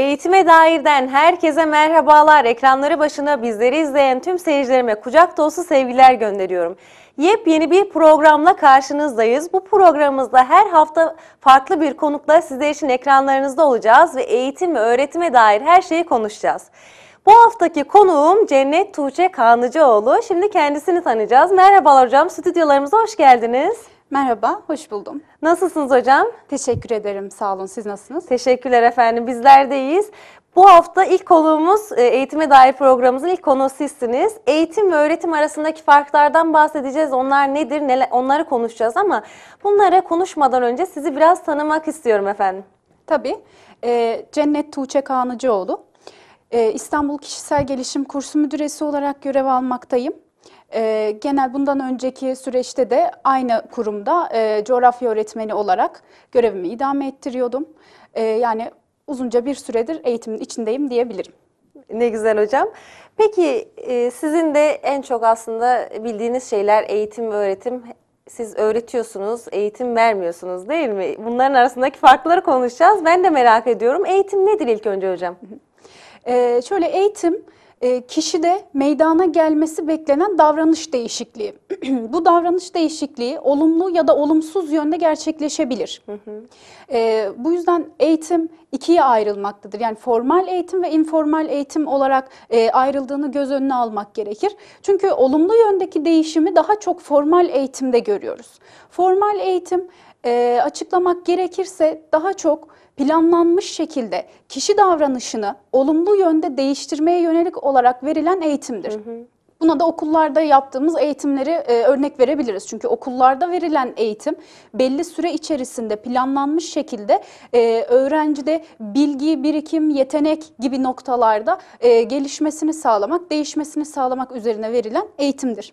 Eğitime dairden herkese merhabalar. Ekranları başına bizleri izleyen tüm seyircilerime kucak dolusu sevgiler gönderiyorum. Yepyeni bir programla karşınızdayız. Bu programımızda her hafta farklı bir konukla sizler için ekranlarınızda olacağız ve eğitim ve öğretime dair her şeyi konuşacağız. Bu haftaki konuğum Cennet Tuğçe Kanlıcıoğlu. Şimdi kendisini tanıyacağız. Merhabalar hocam, stüdyolarımıza hoş geldiniz. Merhaba, hoş buldum. Nasılsınız hocam? Teşekkür ederim, sağ olun. Siz nasılsınız? Teşekkürler efendim, bizler de iyiyiz. Bu hafta ilk konuğumuz, e, eğitime dair programımızın ilk konuğu sizsiniz. Eğitim ve öğretim arasındaki farklardan bahsedeceğiz. Onlar nedir, neler, onları konuşacağız ama bunlara konuşmadan önce sizi biraz tanımak istiyorum efendim. Tabii. E, Cennet Tuğçe Kanıcıoğlu. E, İstanbul Kişisel Gelişim Kursu Müdüresi olarak görev almaktayım. E, genel bundan önceki süreçte de aynı kurumda e, coğrafya öğretmeni olarak görevimi idame ettiriyordum. E, yani uzunca bir süredir eğitimin içindeyim diyebilirim. Ne güzel hocam. Peki e, sizin de en çok aslında bildiğiniz şeyler eğitim ve öğretim. Siz öğretiyorsunuz, eğitim vermiyorsunuz değil mi? Bunların arasındaki farkları konuşacağız. Ben de merak ediyorum. Eğitim nedir ilk önce hocam? Ee, şöyle eğitim e, kişide meydana gelmesi beklenen davranış değişikliği. Bu davranış değişikliği olumlu ya da olumsuz yönde gerçekleşebilir. Hı hı. E, bu yüzden eğitim ikiye ayrılmaktadır. Yani formal eğitim ve informal eğitim olarak e, ayrıldığını göz önüne almak gerekir. Çünkü olumlu yöndeki değişimi daha çok formal eğitimde görüyoruz. Formal eğitim e, açıklamak gerekirse daha çok planlanmış şekilde kişi davranışını olumlu yönde değiştirmeye yönelik olarak verilen eğitimdir. Hı hı. Buna da okullarda yaptığımız eğitimleri e, örnek verebiliriz. Çünkü okullarda verilen eğitim belli süre içerisinde planlanmış şekilde e, öğrencide bilgi, birikim, yetenek gibi noktalarda e, gelişmesini sağlamak, değişmesini sağlamak üzerine verilen eğitimdir.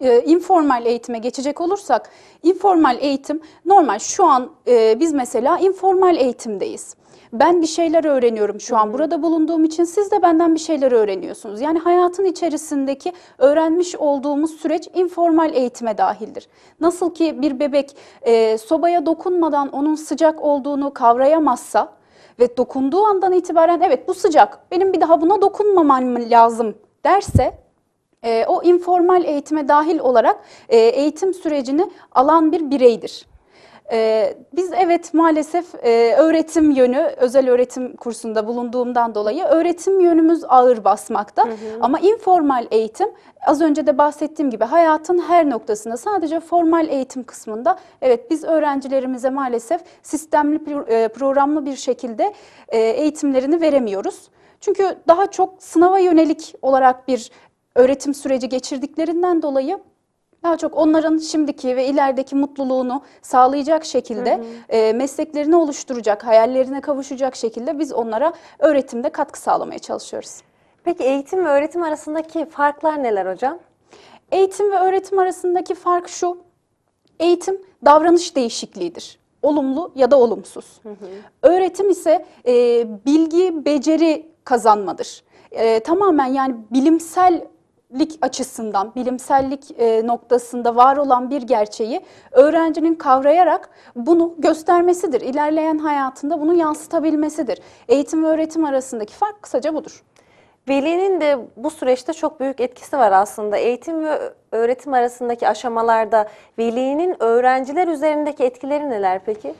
E, informal eğitime geçecek olursak, informal eğitim normal şu an e, biz mesela informal eğitimdeyiz. Ben bir şeyler öğreniyorum şu an burada bulunduğum için siz de benden bir şeyler öğreniyorsunuz. Yani hayatın içerisindeki öğrenmiş olduğumuz süreç informal eğitime dahildir. Nasıl ki bir bebek e, sobaya dokunmadan onun sıcak olduğunu kavrayamazsa ve dokunduğu andan itibaren evet bu sıcak benim bir daha buna dokunmamam lazım derse e, o informal eğitime dahil olarak e, eğitim sürecini alan bir bireydir. Ee, biz evet maalesef e, öğretim yönü özel öğretim kursunda bulunduğumdan dolayı öğretim yönümüz ağır basmakta hı hı. ama informal eğitim az önce de bahsettiğim gibi hayatın her noktasında sadece formal eğitim kısmında evet biz öğrencilerimize maalesef sistemli e, programlı bir şekilde e, eğitimlerini veremiyoruz. Çünkü daha çok sınava yönelik olarak bir öğretim süreci geçirdiklerinden dolayı daha çok onların şimdiki ve ilerideki mutluluğunu sağlayacak şekilde hı hı. E, mesleklerini oluşturacak, hayallerine kavuşacak şekilde biz onlara öğretimde katkı sağlamaya çalışıyoruz. Peki eğitim ve öğretim arasındaki farklar neler hocam? Eğitim ve öğretim arasındaki fark şu, eğitim davranış değişikliğidir. Olumlu ya da olumsuz. Hı hı. Öğretim ise e, bilgi, beceri kazanmadır. E, tamamen yani bilimsel lik açısından, bilimsellik e, noktasında var olan bir gerçeği öğrencinin kavrayarak bunu göstermesidir. İlerleyen hayatında bunu yansıtabilmesidir. Eğitim ve öğretim arasındaki fark kısaca budur. Velinin de bu süreçte çok büyük etkisi var aslında. Eğitim ve öğretim arasındaki aşamalarda velinin öğrenciler üzerindeki etkileri neler peki?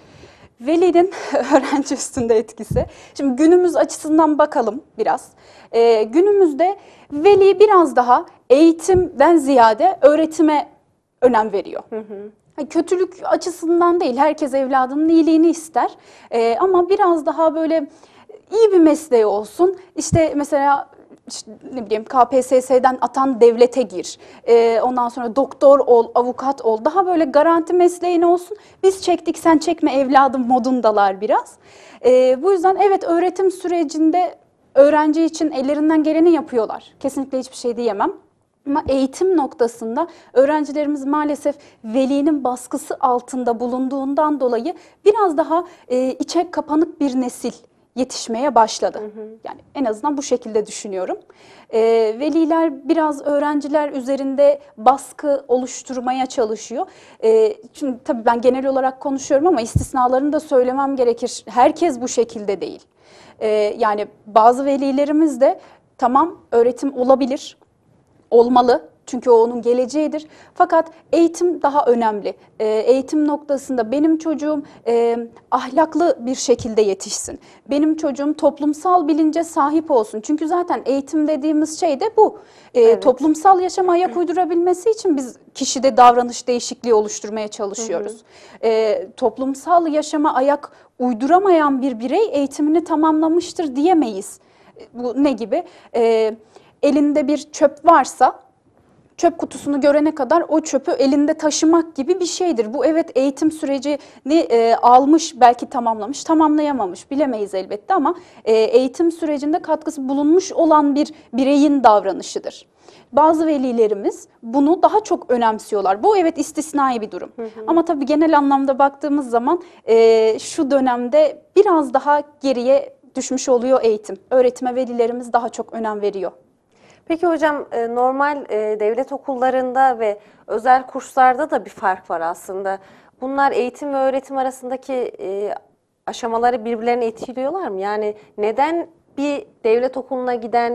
Velinin öğrenci üstünde etkisi. Şimdi günümüz açısından bakalım biraz. Ee, günümüzde veli biraz daha eğitimden ziyade öğretime önem veriyor. Hı hı. Kötülük açısından değil, herkes evladının iyiliğini ister. Ee, ama biraz daha böyle iyi bir mesleği olsun. İşte mesela ne bileyim KPSS'den atan devlete gir. E, ondan sonra doktor ol, avukat ol. Daha böyle garanti mesleğin olsun. Biz çektik sen çekme evladım modundalar biraz. E, bu yüzden evet öğretim sürecinde öğrenci için ellerinden geleni yapıyorlar. Kesinlikle hiçbir şey diyemem. Ama eğitim noktasında öğrencilerimiz maalesef velinin baskısı altında bulunduğundan dolayı biraz daha e, içe kapanık bir nesil yetişmeye başladı. Hı hı. Yani en azından bu şekilde düşünüyorum. E, veliler biraz öğrenciler üzerinde baskı oluşturmaya çalışıyor. E, şimdi tabii ben genel olarak konuşuyorum ama istisnalarını da söylemem gerekir. Herkes bu şekilde değil. E, yani bazı velilerimiz de tamam öğretim olabilir, olmalı çünkü o onun geleceğidir. Fakat eğitim daha önemli. E, eğitim noktasında benim çocuğum e, ahlaklı bir şekilde yetişsin. Benim çocuğum toplumsal bilince sahip olsun. Çünkü zaten eğitim dediğimiz şey de bu. E, evet. Toplumsal yaşama ayak uydurabilmesi için biz kişide davranış değişikliği oluşturmaya çalışıyoruz. Hı hı. E, toplumsal yaşama ayak uyduramayan bir birey eğitimini tamamlamıştır diyemeyiz. Bu ne gibi? E, elinde bir çöp varsa çöp kutusunu görene kadar o çöpü elinde taşımak gibi bir şeydir. Bu evet eğitim sürecini e, almış, belki tamamlamış, tamamlayamamış bilemeyiz elbette ama e, eğitim sürecinde katkısı bulunmuş olan bir bireyin davranışıdır. Bazı velilerimiz bunu daha çok önemsiyorlar. Bu evet istisnai bir durum. Hı hı. Ama tabii genel anlamda baktığımız zaman e, şu dönemde biraz daha geriye düşmüş oluyor eğitim. Öğretime velilerimiz daha çok önem veriyor. Peki hocam e, normal e, devlet okullarında ve özel kurslarda da bir fark var aslında. Bunlar eğitim ve öğretim arasındaki e, aşamaları birbirlerine etkiliyorlar mı? Yani neden bir devlet okuluna giden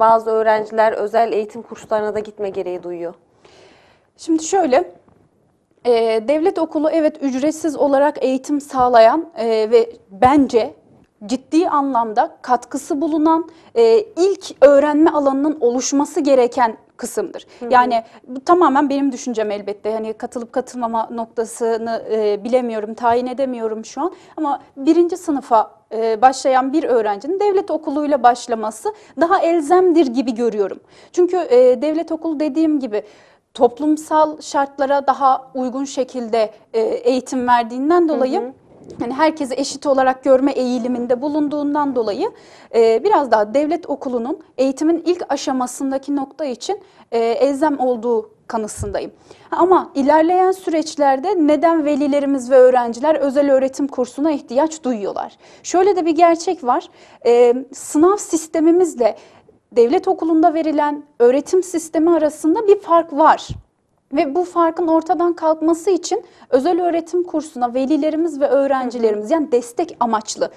bazı öğrenciler özel eğitim kurslarına da gitme gereği duyuyor? Şimdi şöyle, devlet okulu evet ücretsiz olarak eğitim sağlayan e, ve bence ciddi anlamda katkısı bulunan e, ilk öğrenme alanının oluşması gereken kısımdır. Hı hı. Yani bu tamamen benim düşüncem elbette. Hani katılıp katılmama noktasını e, bilemiyorum, tayin edemiyorum şu an. Ama birinci sınıfa e, başlayan bir öğrencinin devlet okuluyla başlaması daha elzemdir gibi görüyorum. Çünkü e, devlet okulu dediğim gibi toplumsal şartlara daha uygun şekilde e, eğitim verdiğinden dolayı... Hı hı hani herkesi eşit olarak görme eğiliminde bulunduğundan dolayı e, biraz daha devlet okulunun eğitimin ilk aşamasındaki nokta için e, elzem olduğu kanısındayım. Ama ilerleyen süreçlerde neden velilerimiz ve öğrenciler özel öğretim kursuna ihtiyaç duyuyorlar? Şöyle de bir gerçek var. E, sınav sistemimizle devlet okulunda verilen öğretim sistemi arasında bir fark var. Ve bu farkın ortadan kalkması için özel öğretim kursuna velilerimiz ve öğrencilerimiz yani destek amaçlı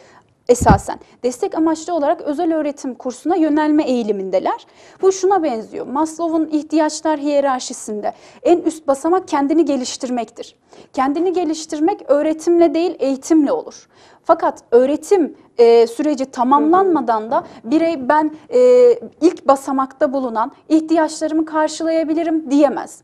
esasen destek amaçlı olarak özel öğretim kursuna yönelme eğilimindeler. Bu şuna benziyor. Maslow'un ihtiyaçlar hiyerarşisinde en üst basamak kendini geliştirmektir. Kendini geliştirmek öğretimle değil eğitimle olur. Fakat öğretim e, süreci tamamlanmadan da birey ben e, ilk basamakta bulunan ihtiyaçlarımı karşılayabilirim diyemez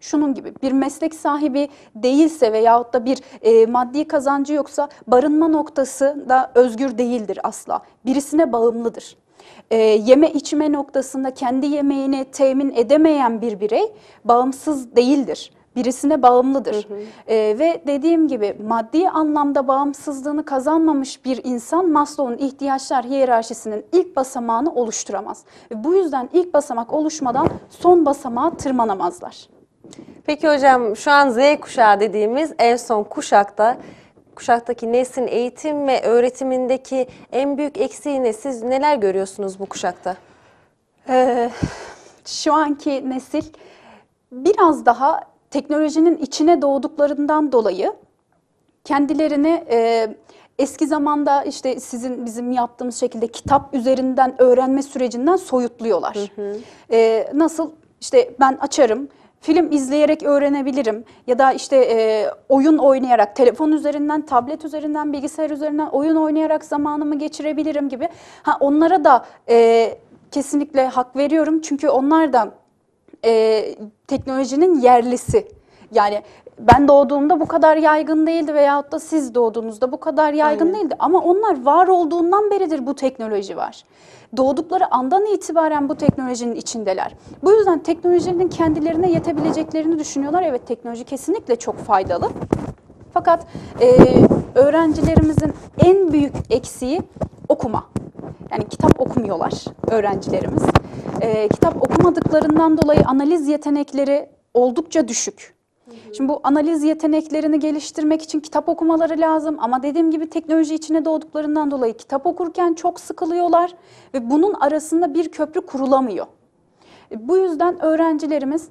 şunun gibi bir meslek sahibi değilse veyahut da bir e, maddi kazancı yoksa barınma noktası da özgür değildir asla. Birisine bağımlıdır. E, yeme içme noktasında kendi yemeğini temin edemeyen bir birey bağımsız değildir birisine bağımlıdır. Hı hı. E, ve dediğim gibi maddi anlamda bağımsızlığını kazanmamış bir insan Maslow'un ihtiyaçlar hiyerarşisinin ilk basamağını oluşturamaz. E, bu yüzden ilk basamak oluşmadan son basamağa tırmanamazlar. Peki hocam şu an Z kuşağı dediğimiz en son kuşakta kuşaktaki neslin eğitim ve öğretimindeki en büyük eksiğini siz neler görüyorsunuz bu kuşakta? Ee, şu anki nesil biraz daha teknolojinin içine doğduklarından dolayı kendilerini e, eski zamanda işte sizin bizim yaptığımız şekilde kitap üzerinden öğrenme sürecinden soyutluyorlar. Hı hı. E, nasıl işte ben açarım film izleyerek öğrenebilirim ya da işte e, oyun oynayarak telefon üzerinden, tablet üzerinden, bilgisayar üzerinden oyun oynayarak zamanımı geçirebilirim gibi. Ha onlara da e, kesinlikle hak veriyorum çünkü onlar da e, teknolojinin yerlisi. Yani ben doğduğumda bu kadar yaygın değildi veyahut da siz doğduğunuzda bu kadar yaygın Aynen. değildi. Ama onlar var olduğundan beridir bu teknoloji var. Doğdukları andan itibaren bu teknolojinin içindeler. Bu yüzden teknolojinin kendilerine yetebileceklerini düşünüyorlar. Evet teknoloji kesinlikle çok faydalı. Fakat e, öğrencilerimizin en büyük eksiği okuma. Yani kitap okumuyorlar öğrencilerimiz. E, kitap okumadıklarından dolayı analiz yetenekleri oldukça düşük. Şimdi bu analiz yeteneklerini geliştirmek için kitap okumaları lazım ama dediğim gibi teknoloji içine doğduklarından dolayı kitap okurken çok sıkılıyorlar ve bunun arasında bir köprü kurulamıyor. E, bu yüzden öğrencilerimiz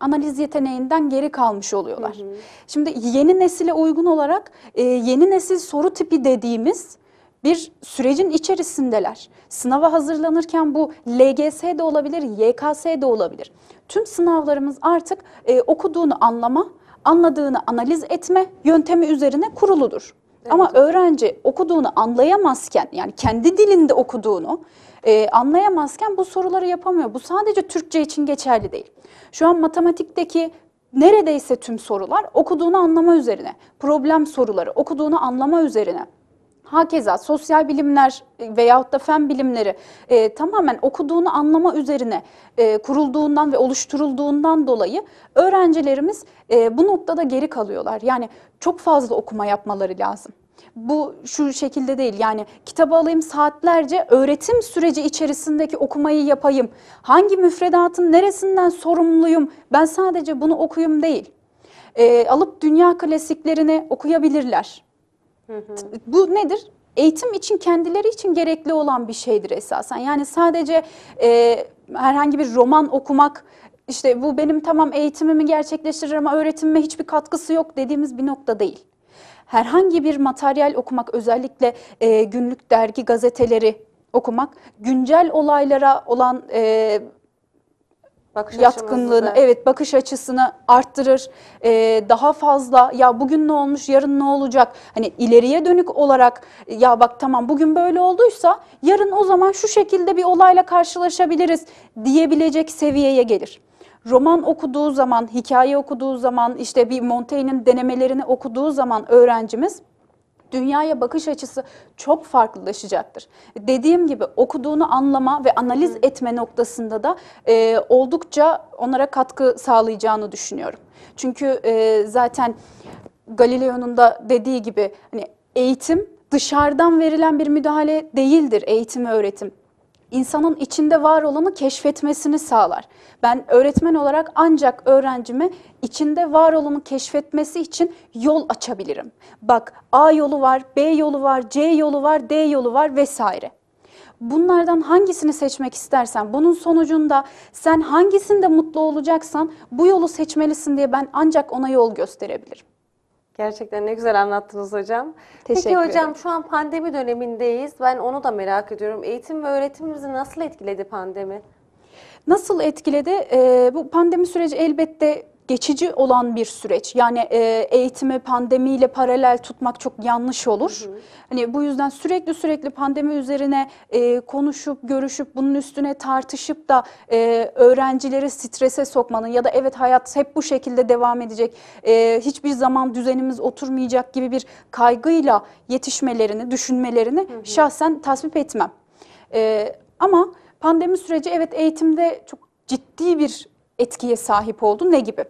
analiz yeteneğinden geri kalmış oluyorlar. Hı hı. Şimdi yeni nesile uygun olarak e, yeni nesil soru tipi dediğimiz bir sürecin içerisindeler. Sınava hazırlanırken bu LGS de olabilir, YKS de olabilir. Tüm sınavlarımız artık e, okuduğunu anlama, anladığını analiz etme yöntemi üzerine kuruludur. Evet. Ama öğrenci okuduğunu anlayamazken yani kendi dilinde okuduğunu e, anlayamazken bu soruları yapamıyor. Bu sadece Türkçe için geçerli değil. Şu an matematikteki neredeyse tüm sorular okuduğunu anlama üzerine, problem soruları okuduğunu anlama üzerine. Hakeza sosyal bilimler e, veyahut da fen bilimleri e, tamamen okuduğunu anlama üzerine e, kurulduğundan ve oluşturulduğundan dolayı öğrencilerimiz e, bu noktada geri kalıyorlar. Yani çok fazla okuma yapmaları lazım. Bu şu şekilde değil yani kitabı alayım saatlerce öğretim süreci içerisindeki okumayı yapayım. Hangi müfredatın neresinden sorumluyum ben sadece bunu okuyum değil. E, alıp dünya klasiklerini okuyabilirler bu nedir? Eğitim için kendileri için gerekli olan bir şeydir esasen. Yani sadece e, herhangi bir roman okumak, işte bu benim tamam eğitimimi gerçekleştirir ama öğretimime hiçbir katkısı yok dediğimiz bir nokta değil. Herhangi bir materyal okumak özellikle e, günlük dergi gazeteleri okumak güncel olaylara olan e, bakış yatkınlığını, evet bakış açısını arttırır. E, daha fazla ya bugün ne olmuş, yarın ne olacak? Hani ileriye dönük olarak ya bak tamam bugün böyle olduysa yarın o zaman şu şekilde bir olayla karşılaşabiliriz diyebilecek seviyeye gelir roman okuduğu zaman, hikaye okuduğu zaman, işte bir Montaigne'in denemelerini okuduğu zaman öğrencimiz dünyaya bakış açısı çok farklılaşacaktır. Dediğim gibi okuduğunu anlama ve analiz Hı. etme noktasında da e, oldukça onlara katkı sağlayacağını düşünüyorum. Çünkü e, zaten Galileo'nun da dediği gibi hani eğitim dışarıdan verilen bir müdahale değildir eğitim ve öğretim insanın içinde var olanı keşfetmesini sağlar. Ben öğretmen olarak ancak öğrencime içinde var olanı keşfetmesi için yol açabilirim. Bak A yolu var, B yolu var, C yolu var, D yolu var vesaire. Bunlardan hangisini seçmek istersen, bunun sonucunda sen hangisinde mutlu olacaksan bu yolu seçmelisin diye ben ancak ona yol gösterebilirim. Gerçekten ne güzel anlattınız hocam. Teşekkür Peki hocam şu an pandemi dönemindeyiz. Ben onu da merak ediyorum. Eğitim ve öğretimimizi nasıl etkiledi pandemi? Nasıl etkiledi? Ee, bu pandemi süreci elbette geçici olan bir süreç. Yani e, eğitimi pandemiyle paralel tutmak çok yanlış olur. Hı hı. Hani bu yüzden sürekli sürekli pandemi üzerine e, konuşup, görüşüp, bunun üstüne tartışıp da e, öğrencileri strese sokmanın ya da evet hayat hep bu şekilde devam edecek, e, hiçbir zaman düzenimiz oturmayacak gibi bir kaygıyla yetişmelerini, düşünmelerini hı hı. şahsen tasvip etmem. E, ama pandemi süreci evet eğitimde çok ciddi bir etkiye sahip oldu. Ne gibi?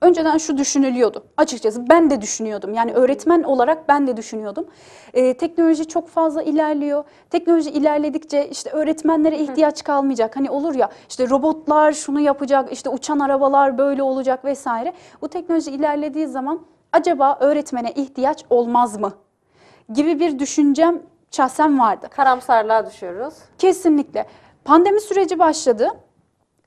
Önceden şu düşünülüyordu. Açıkçası ben de düşünüyordum. Yani öğretmen olarak ben de düşünüyordum. Ee, teknoloji çok fazla ilerliyor. Teknoloji ilerledikçe işte öğretmenlere ihtiyaç kalmayacak. Hani olur ya işte robotlar şunu yapacak, işte uçan arabalar böyle olacak vesaire. Bu teknoloji ilerlediği zaman acaba öğretmene ihtiyaç olmaz mı? Gibi bir düşüncem şahsen vardı. Karamsarlığa düşüyoruz. Kesinlikle. Pandemi süreci başladı.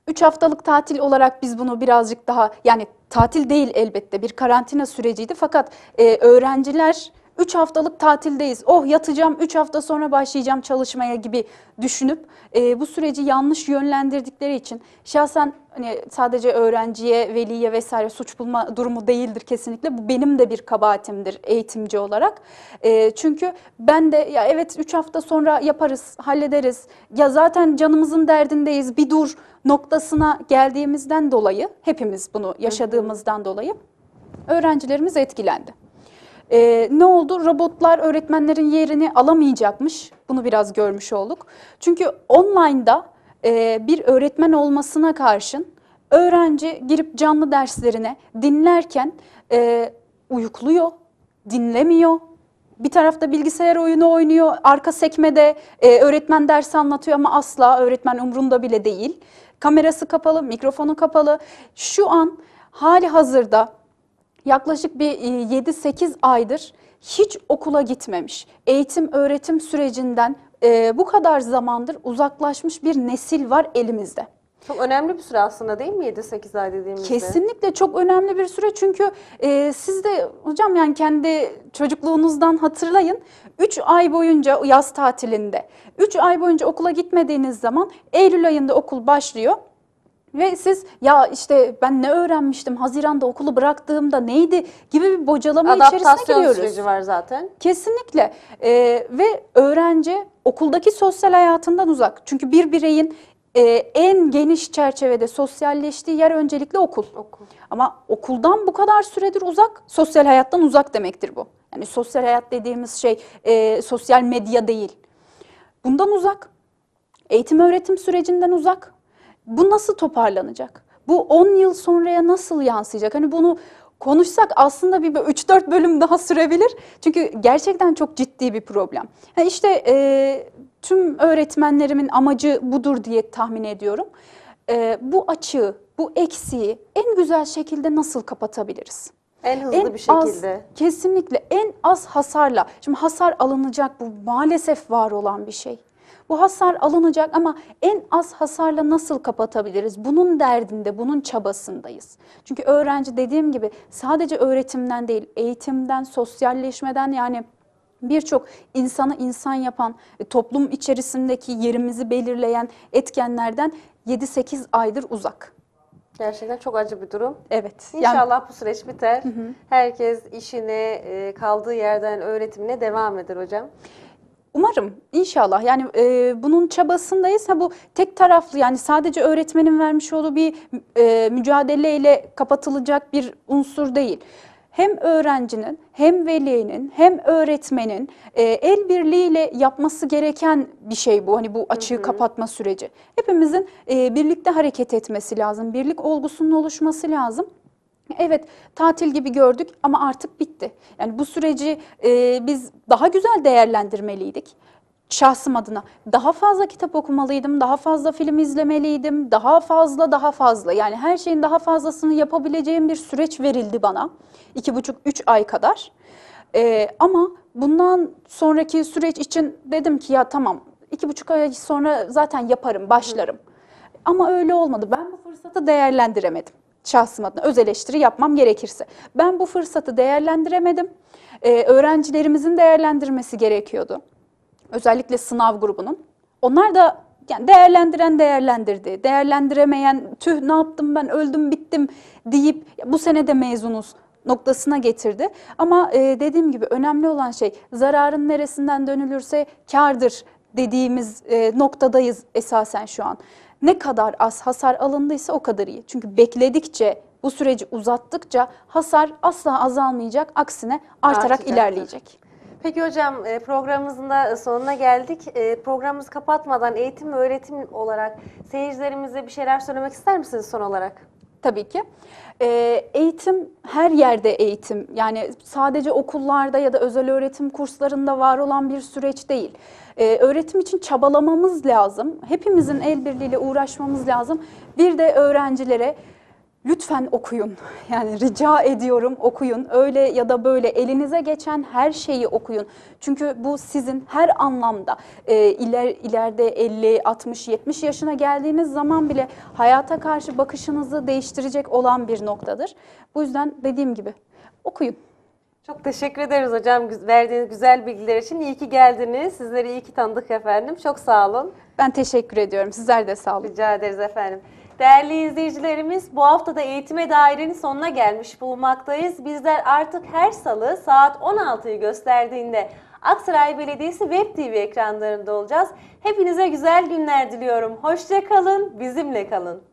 üç haftalık tatil olarak biz bunu birazcık daha yani tatil değil elbette bir karantina süreciydi fakat e, öğrenciler 3 haftalık tatildeyiz. Oh yatacağım 3 hafta sonra başlayacağım çalışmaya gibi düşünüp e, bu süreci yanlış yönlendirdikleri için şahsen hani sadece öğrenciye, veliye vesaire suç bulma durumu değildir kesinlikle. Bu benim de bir kabahatimdir eğitimci olarak. E, çünkü ben de ya evet 3 hafta sonra yaparız, hallederiz. Ya zaten canımızın derdindeyiz bir dur noktasına geldiğimizden dolayı, hepimiz bunu yaşadığımızdan dolayı öğrencilerimiz etkilendi. Ee, ne oldu? Robotlar öğretmenlerin yerini alamayacakmış. Bunu biraz görmüş olduk. Çünkü online'da e, bir öğretmen olmasına karşın öğrenci girip canlı derslerine dinlerken e, uyukluyor, dinlemiyor, bir tarafta bilgisayar oyunu oynuyor, arka sekmede e, öğretmen dersi anlatıyor ama asla öğretmen umrunda bile değil kamerası kapalı, mikrofonu kapalı. Şu an hali hazırda yaklaşık bir 7-8 e, aydır hiç okula gitmemiş, eğitim öğretim sürecinden e, bu kadar zamandır uzaklaşmış bir nesil var elimizde. Çok önemli bir süre aslında değil mi 7-8 ay dediğimizde? Kesinlikle çok önemli bir süre çünkü e, siz de hocam yani kendi çocukluğunuzdan hatırlayın. 3 ay boyunca yaz tatilinde 3 ay boyunca okula gitmediğiniz zaman Eylül ayında okul başlıyor. Ve siz ya işte ben ne öğrenmiştim Haziran'da okulu bıraktığımda neydi gibi bir bocalama Adaptasyon içerisine giriyoruz. Adaptasyon süreci var zaten. Kesinlikle ee, ve öğrenci okuldaki sosyal hayatından uzak. Çünkü bir bireyin e, en geniş çerçevede sosyalleştiği yer öncelikle okul. okul. Ama okuldan bu kadar süredir uzak, sosyal hayattan uzak demektir bu. Yani sosyal hayat dediğimiz şey e, sosyal medya değil. Bundan uzak, eğitim öğretim sürecinden uzak. Bu nasıl toparlanacak? Bu 10 yıl sonraya nasıl yansıyacak? Hani bunu konuşsak aslında bir 3-4 bölüm daha sürebilir. Çünkü gerçekten çok ciddi bir problem. Yani işte e, tüm öğretmenlerimin amacı budur diye tahmin ediyorum. E, bu açığı, bu eksiği en güzel şekilde nasıl kapatabiliriz? En hızlı en bir şekilde. Az, kesinlikle en az hasarla. Şimdi hasar alınacak bu maalesef var olan bir şey. Bu hasar alınacak ama en az hasarla nasıl kapatabiliriz? Bunun derdinde, bunun çabasındayız. Çünkü öğrenci dediğim gibi sadece öğretimden değil, eğitimden, sosyalleşmeden yani birçok insanı insan yapan, e, toplum içerisindeki yerimizi belirleyen etkenlerden 7-8 aydır uzak. Gerçekten çok acı bir durum. Evet. İnşallah yani, bu süreç biter. Hı hı. Herkes işine, e, kaldığı yerden öğretimine devam eder hocam. Umarım inşallah yani e, bunun çabasındayız. Ha bu tek taraflı yani sadece öğretmenin vermiş olduğu bir e, mücadeleyle kapatılacak bir unsur değil. Hem öğrencinin hem velinin hem öğretmenin e, el birliğiyle yapması gereken bir şey bu. Hani bu açığı hı hı. kapatma süreci. Hepimizin e, birlikte hareket etmesi lazım. Birlik olgusunun oluşması lazım. Evet, tatil gibi gördük ama artık bitti. Yani bu süreci e, biz daha güzel değerlendirmeliydik şahsım adına daha fazla kitap okumalıydım, daha fazla film izlemeliydim, daha fazla daha fazla yani her şeyin daha fazlasını yapabileceğim bir süreç verildi bana. buçuk üç ay kadar. Ee, ama bundan sonraki süreç için dedim ki ya tamam iki buçuk ay sonra zaten yaparım, başlarım. Ama öyle olmadı. Ben bu fırsatı değerlendiremedim şahsım adına öz eleştiri yapmam gerekirse. Ben bu fırsatı değerlendiremedim. Ee, öğrencilerimizin değerlendirmesi gerekiyordu. Özellikle sınav grubunun. Onlar da yani değerlendiren değerlendirdi. Değerlendiremeyen tüh ne yaptım ben öldüm bittim deyip bu sene de mezunuz noktasına getirdi. Ama e, dediğim gibi önemli olan şey zararın neresinden dönülürse kardır dediğimiz e, noktadayız esasen şu an ne kadar az hasar alındıysa o kadar iyi. Çünkü bekledikçe bu süreci uzattıkça hasar asla azalmayacak aksine artarak ilerleyecek. Peki hocam e, programımızın da sonuna geldik. E, programımızı kapatmadan eğitim ve öğretim olarak seyircilerimize bir şeyler söylemek ister misiniz son olarak? tabii ki. E, eğitim her yerde eğitim. Yani sadece okullarda ya da özel öğretim kurslarında var olan bir süreç değil. E, öğretim için çabalamamız lazım. Hepimizin el birliğiyle uğraşmamız lazım. Bir de öğrencilere Lütfen okuyun. Yani rica ediyorum okuyun. Öyle ya da böyle elinize geçen her şeyi okuyun. Çünkü bu sizin her anlamda e, iler ileride 50, 60, 70 yaşına geldiğiniz zaman bile hayata karşı bakışınızı değiştirecek olan bir noktadır. Bu yüzden dediğim gibi okuyun. Çok teşekkür ederiz hocam verdiğiniz güzel bilgiler için. İyi ki geldiniz. Sizleri iyi ki tanıdık efendim. Çok sağ olun. Ben teşekkür ediyorum. Sizler de sağ olun. Rica ederiz efendim. Değerli izleyicilerimiz bu hafta da eğitime dairenin sonuna gelmiş bulunmaktayız. Bizler artık her salı saat 16'yı gösterdiğinde Aksaray Belediyesi Web TV ekranlarında olacağız. Hepinize güzel günler diliyorum. Hoşça kalın, bizimle kalın.